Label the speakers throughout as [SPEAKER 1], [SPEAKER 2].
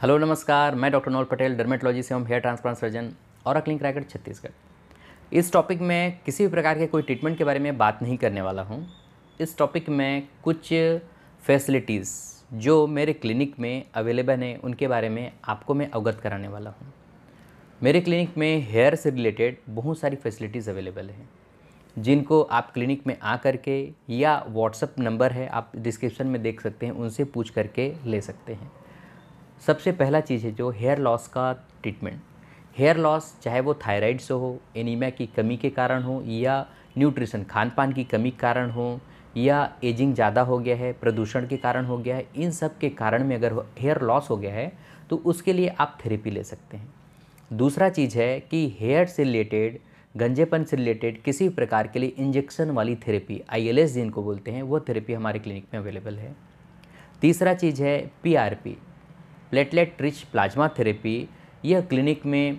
[SPEAKER 1] hello नमस्कार मैं doctor known Patel dermatology से हम हेयर ट्रांसप्लांट सर्जन और अक्लिंग रायगढ़ छत्तीसगढ़ इस टॉपिक में किसी भी प्रकार के कोई ट्रीटमेंट के बारे में बात नहीं करने वाला हूँ इस टॉपिक में कुछ फैसिलिटीज़ जो मेरे क्लिनिक में अवेलेबल हैं उनके बारे में आपको मैं अवगत कराने वाला हूँ मेरे क्लिनिक में हेयर से रिलेटेड बहुत सारी फैसिलिटीज़ अवेलेबल हैं जिनको आप क्लिनिक में आ करके या व्हाट्सअप नंबर है आप डिस्क्रिप्शन में देख सकते हैं उनसे पूछ करके ले सकते हैं सबसे पहला चीज़ है जो हेयर लॉस का ट्रीटमेंट हेयर लॉस चाहे वो थायराइड से हो एनीमिया की कमी के कारण हो या न्यूट्रिशन खान पान की कमी के कारण हो या एजिंग ज़्यादा हो गया है प्रदूषण के कारण हो गया है इन सब के कारण में अगर हेयर लॉस हो गया है तो उसके लिए आप थेरेपी ले सकते हैं दूसरा चीज़ है कि हेयर से रिलेटेड गंजेपन से रिलेटेड किसी प्रकार के लिए इंजेक्शन वाली थेरेपी आई जिनको बोलते हैं वो थेरेपी हमारे क्लिनिक में अवेलेबल है तीसरा चीज़ है P platelet rich plasma therapy यह क्लिनिक में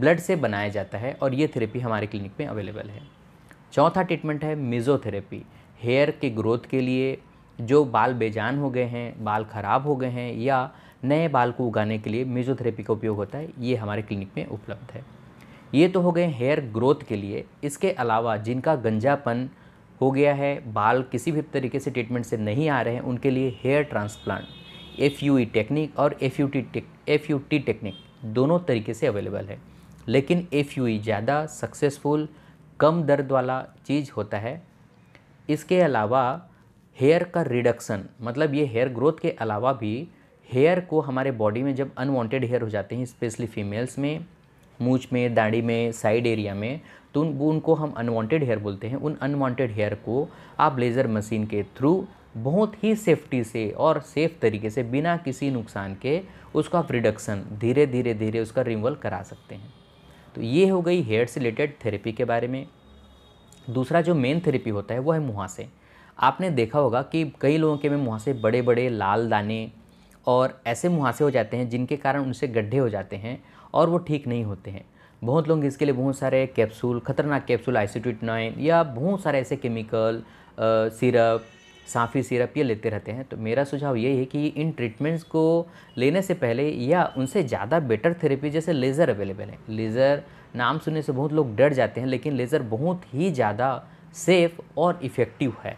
[SPEAKER 1] ब्लड से बनाया जाता है और ये थेरेपी हमारे क्लिनिक में अवेलेबल है चौथा ट्रीटमेंट है मिज़ोथेरेपी हेयर के ग्रोथ के लिए जो बाल बेजान हो गए हैं बाल ख़राब हो गए हैं या नए बाल को उगाने के लिए मिज़ोथेरेपी का उपयोग होता है ये हमारे क्लिनिक में उपलब्ध है ये तो हो गए हेयर ग्रोथ के लिए इसके अलावा जिनका गंजापन हो गया है बाल किसी भी तरीके से ट्रीटमेंट से नहीं आ रहे हैं उनके लिए hair transplant F U E technique और F U T F U T technique दोनों तरीके से अवेलेबल है लेकिन एफ यू ई ज़्यादा सक्सेसफुल कम दर्द वाला चीज़ होता है इसके अलावा हेयर का रिडक्शन मतलब ये हेयर ग्रोथ के अलावा भी हेयर को हमारे बॉडी में जब अनवांटेड हेयर हो जाते हैं स्पेशली फीमेल्स में मूछ में दाढ़ी में साइड एरिया में तो उन, उनको हम अनवांटेड हेयर बोलते हैं उन अनवांटेड हेयर को आप लेज़र मशीन के थ्रू बहुत ही सेफ्टी से और सेफ तरीके से बिना किसी नुकसान के उसको आप रिडक्शन धीरे धीरे धीरे उसका रिमूवल करा सकते हैं तो ये हो गई हेयर से रिलेटेड थेरेपी के बारे में दूसरा जो मेन थेरेपी होता है वो है मुहासे आपने देखा होगा कि कई लोगों के में मुहासे बड़े बड़े लाल दाने और ऐसे मुहासे हो जाते हैं जिनके कारण उनसे गड्ढे हो जाते हैं और वो ठीक नहीं होते हैं बहुत लोग इसके लिए बहुत सारे कैप्सूल खतरनाक कैप्सूल आइसोटिट नाइन या बहुत सारे ऐसे केमिकल सिरप साफ़ी सिरप ये लेते रहते हैं तो मेरा सुझाव यही है कि इन ट्रीटमेंट्स को लेने से पहले या उनसे ज़्यादा बेटर थेरेपी जैसे लेज़र अवेलेबल है लेज़र नाम सुनने से बहुत लोग डर जाते हैं लेकिन लेज़र बहुत ही ज़्यादा सेफ़ और इफ़ेक्टिव है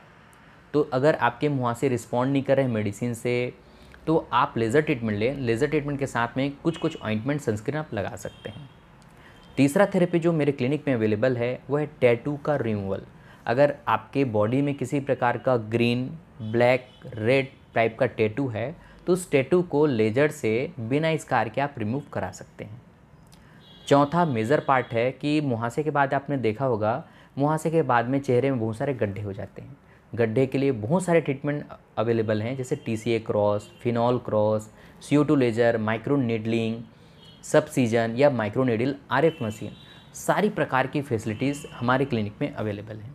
[SPEAKER 1] तो अगर आपके मुहासे रिस्पॉन्ड नहीं कर रहे मेडिसिन से तो आप लेज़र ट्रीटमेंट लें लेज़र ट्रीटमेंट के साथ में कुछ कुछ ऑइंटमेंट सनस्क्रीन आप लगा सकते हैं तीसरा थेरेपी जो मेरे क्लिनिक में अवेलेबल है वह है टैटू का रिमूवल अगर आपके बॉडी में किसी प्रकार का ग्रीन ब्लैक रेड टाइप का टैटू है तो उस टैटू को लेजर से बिना स्कार के आप रिमूव करा सकते हैं चौथा मेजर पार्ट है कि मुहासे के बाद आपने देखा होगा मुहासे के बाद में चेहरे में बहुत सारे गड्ढे हो जाते हैं गड्ढे के लिए बहुत सारे ट्रीटमेंट अवेलेबल हैं जैसे T C A cross phenol cross C O two laser micro needling subcision या micro needle R F machine सारी प्रकार की फैसिलिटीज़ हमारे क्लिनिक में अवेलेबल हैं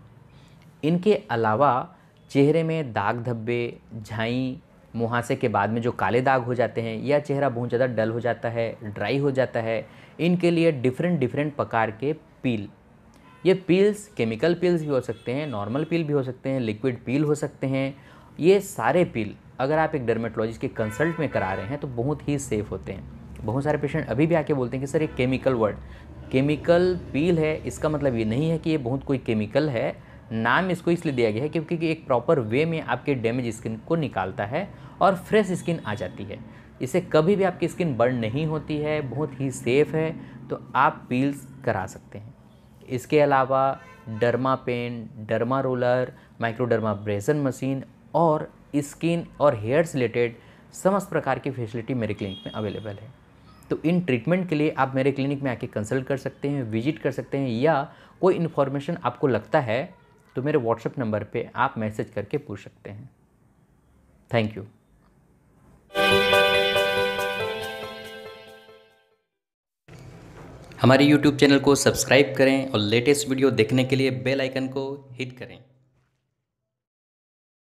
[SPEAKER 1] इनके अलावा चेहरे में दाग धब्बे झाई मुहासे के बाद में जो काले दाग हो जाते हैं या चेहरा बहुत ज़्यादा डल हो जाता है ड्राई हो जाता है इनके लिए डिफरेंट डिफरेंट प्रकार के पील ये पील्स केमिकल पील्स भी हो सकते हैं नॉर्मल पील भी हो सकते हैं लिक्विड पील हो सकते हैं ये सारे पील अगर आप एक डर्मेटोलॉजिस्ट के कंसल्ट में करा रहे हैं तो बहुत ही सेफ़ होते हैं बहुत सारे पेशेंट अभी भी आके बोलते हैं कि सर ये केमिकल वर्ड केमिकल पील है इसका मतलब ये नहीं है कि ये बहुत कोई केमिकल है नाम इसको इसलिए दिया गया है क्योंकि एक प्रॉपर वे में आपके डैमेज स्किन को निकालता है और फ्रेश स्किन आ जाती है इसे कभी भी आपकी स्किन बर्न नहीं होती है बहुत ही सेफ़ है तो आप पील्स करा सकते हैं इसके अलावा derma pen derma roller microdermabrasion machine और स्किन और हेयर से रिलेटेड समस्त प्रकार की फैसिलिटी मेरे क्लिनिक में अवेलेबल है तो इन ट्रीटमेंट के लिए आप मेरे क्लिनिक में आके कंसल्ट कर सकते हैं विजिट कर सकते हैं या कोई इन्फॉर्मेशन आपको लगता है तो मेरे व्हाट्सएप नंबर पे आप मैसेज करके पूछ सकते हैं थैंक यू हमारे YouTube चैनल को सब्सक्राइब करें और लेटेस्ट वीडियो देखने के लिए बेल आइकन को हिट करें